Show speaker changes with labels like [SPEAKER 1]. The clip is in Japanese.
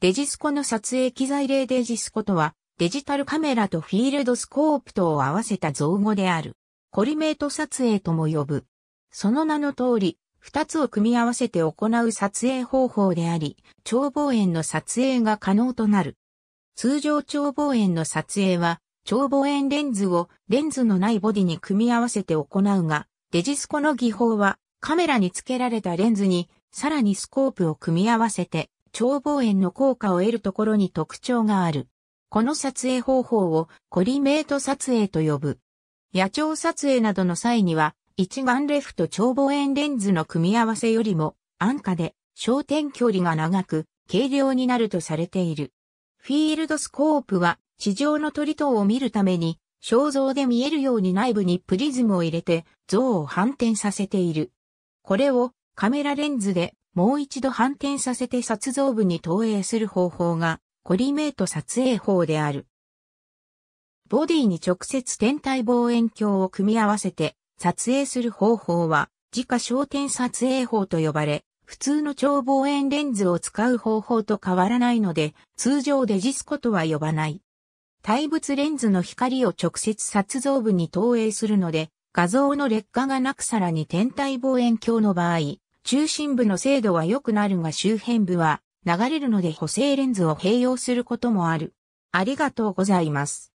[SPEAKER 1] デジスコの撮影機材例デジスコとは、デジタルカメラとフィールドスコープとを合わせた造語である。コリメート撮影とも呼ぶ。その名の通り、二つを組み合わせて行う撮影方法であり、長望遠の撮影が可能となる。通常長望遠の撮影は、長望遠レンズをレンズのないボディに組み合わせて行うが、デジスコの技法は、カメラに付けられたレンズに、さらにスコープを組み合わせて、眺望園の効果を得るところに特徴がある。この撮影方法をコリメート撮影と呼ぶ。野鳥撮影などの際には、一眼レフと超望遠レンズの組み合わせよりも安価で焦点距離が長く軽量になるとされている。フィールドスコープは地上の鳥等を見るために肖像で見えるように内部にプリズムを入れて像を反転させている。これをカメラレンズでもう一度反転させて撮像部に投影する方法がコリメート撮影法である。ボディに直接天体望遠鏡を組み合わせて撮影する方法は自家焦点撮影法と呼ばれ、普通の超望遠レンズを使う方法と変わらないので、通常デジスコとは呼ばない。対物レンズの光を直接撮像部に投影するので、画像の劣化がなくさらに天体望遠鏡の場合、中心部の精度は良くなるが周辺部は流れるので補正レンズを併用することもある。ありがとうございます。